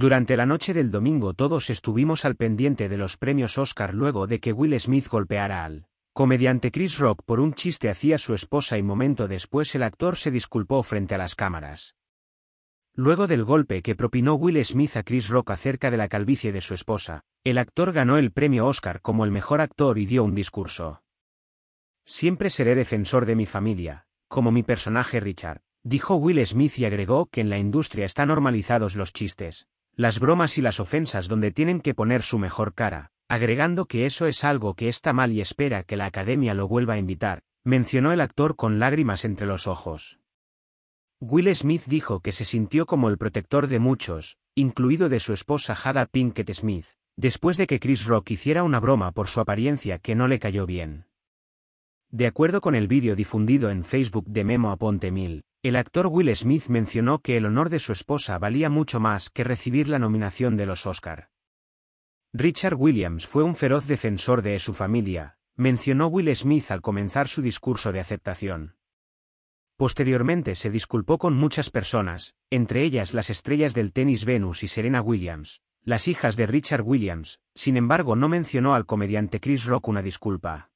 Durante la noche del domingo todos estuvimos al pendiente de los premios Oscar luego de que Will Smith golpeara al comediante Chris Rock por un chiste hacia su esposa y momento después el actor se disculpó frente a las cámaras. Luego del golpe que propinó Will Smith a Chris Rock acerca de la calvicie de su esposa, el actor ganó el premio Oscar como el mejor actor y dio un discurso. Siempre seré defensor de mi familia, como mi personaje Richard, dijo Will Smith y agregó que en la industria están normalizados los chistes, las bromas y las ofensas donde tienen que poner su mejor cara, agregando que eso es algo que está mal y espera que la academia lo vuelva a invitar, mencionó el actor con lágrimas entre los ojos. Will Smith dijo que se sintió como el protector de muchos, incluido de su esposa Jada Pinkett Smith, después de que Chris Rock hiciera una broma por su apariencia que no le cayó bien. De acuerdo con el vídeo difundido en Facebook de Memo Aponte Mil, el actor Will Smith mencionó que el honor de su esposa valía mucho más que recibir la nominación de los Oscar. Richard Williams fue un feroz defensor de su familia, mencionó Will Smith al comenzar su discurso de aceptación. Posteriormente se disculpó con muchas personas, entre ellas las estrellas del tenis Venus y Serena Williams, las hijas de Richard Williams, sin embargo no mencionó al comediante Chris Rock una disculpa.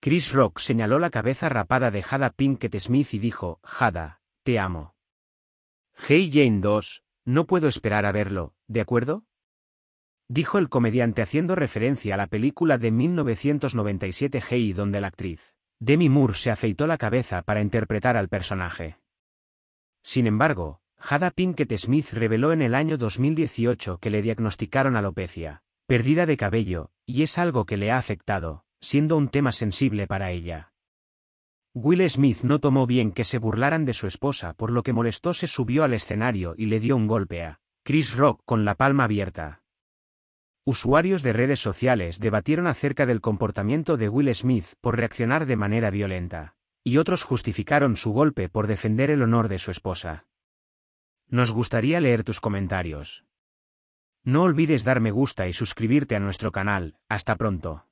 Chris Rock señaló la cabeza rapada de Hada Pinkett Smith y dijo, Hada, te amo. Hey Jane 2, no puedo esperar a verlo, ¿de acuerdo? Dijo el comediante haciendo referencia a la película de 1997 Hey donde la actriz, Demi Moore se afeitó la cabeza para interpretar al personaje. Sin embargo, Hada Pinkett Smith reveló en el año 2018 que le diagnosticaron alopecia, pérdida de cabello, y es algo que le ha afectado, siendo un tema sensible para ella. Will Smith no tomó bien que se burlaran de su esposa, por lo que molestó se subió al escenario y le dio un golpe a Chris Rock con la palma abierta. Usuarios de redes sociales debatieron acerca del comportamiento de Will Smith por reaccionar de manera violenta, y otros justificaron su golpe por defender el honor de su esposa. Nos gustaría leer tus comentarios. No olvides dar me gusta y suscribirte a nuestro canal. Hasta pronto.